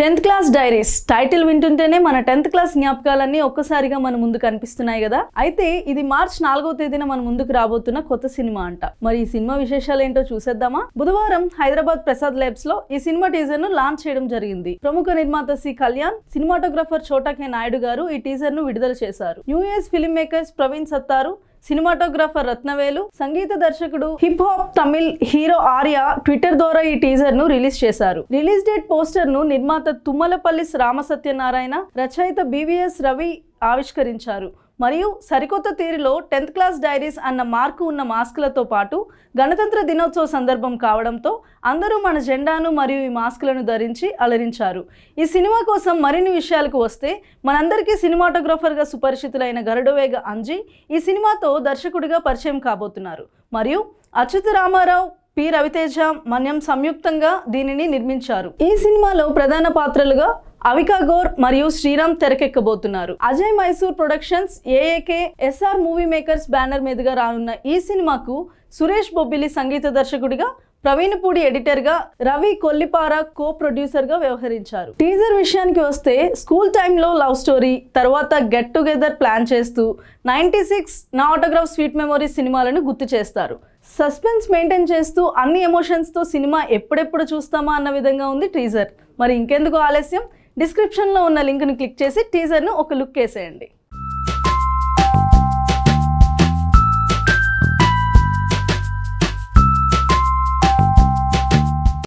tenth class diaries title వింటుంటేనే మన tenth class జ్ఞాపకాలన్నీ ఒక్కసారిగా మన ముందు కనిపిస్తున్నాయి కదా అయితే ఇది మార్చ్ నాలుగో తేదీన మన ముందుకు రాబోతున్న కొత్త సినిమా అంట మరి ఈ సినిమా విశేషాలు ఏంటో చూసేద్దామా బుధవారం హైదరాబాద్ ప్రసాద్ ల్యాబ్స్ లో ఈ సినిమా టీజర్ ను లాంచ్ చేయడం జరిగింది ప్రముఖ నిర్మాత సి కళ్యాణ్ సినిమాటోగ్రఫర్ చోటా నాయుడు గారు ఈ టీజర్ ను విడుదల చేశారు US film makers Praveen Sattaru cinematographer Rathnavelu సంగీత దర్శకుడు hip hop Tamil hero Arya Twitter ద్వారా ఈ టీజర్ ను రిలీజ్ చేశారు రిలీజ్ డేట్ పోస్టర్ ను నిర్మాత తుమ్మలపల్లి రామసత్యనారాయణ రచయిత బీవీఎస్ రవి ఆవిష్కరించారు మరియు సరికొత్త తీరులో టెన్త్ క్లాస్ డైరీస్ అన్న మార్కు ఉన్న మాస్కులతో పాటు గణతంత్ర దినోత్సవ సందర్భం కావడంతో అందరూ మన జెండాను మరియు ఈ మాస్కులను ధరించి అలరించారు ఈ సినిమా కోసం మరిన్ని విషయాలకు వస్తే మనందరికీ సినిమాటోగ్రాఫర్గా సుపరిచితులైన గరుడవేగ అంజీ ఈ సినిమాతో దర్శకుడిగా పరిచయం కాబోతున్నారు మరియు అచ్యుత రామారావు పి రవితేజ మన్యం సంయుక్తంగా దీనిని నిర్మించారు ఈ సినిమాలో ప్రధాన పాత్రలుగా అవికా గోర్ మరియు శ్రీరామ్ తెరకెక్కబోతున్నారు Ajay Mysore productions AAK SR movie makers banner మీదుగా రానున్న ఈ సినిమాకు సురేష్ బొబ్బిలి సంగీత దర్శకుడిగా ప్రవీణపూడి ఎడిటర్గా రవి కొల్లిపార కో ప్రొడ్యూసర్గా వ్యవహరించారు టీజర్ విషయానికి వస్తే స్కూల్ టైంలో లవ్ స్టోరీ తర్వాత గెట్ టుగెదర్ ప్లాన్ చేస్తూ నైంటీ సిక్స్ నా ఆటోగ్రాఫ్ స్వీట్ మెమొరీ సినిమాలను గుర్తు చేస్తారు సస్పెన్స్ మెయింటైన్ చేస్తూ అన్ని ఎమోషన్స్తో సినిమా ఎప్పుడెప్పుడు చూస్తామా అన్న విధంగా ఉంది టీజర్ మరి ఇంకెందుకు ఆలస్యం డిస్క్రిప్షన్లో ఉన్న లింక్ను క్లిక్ చేసి టీజర్ను ఒక లుక్ వేసేయండి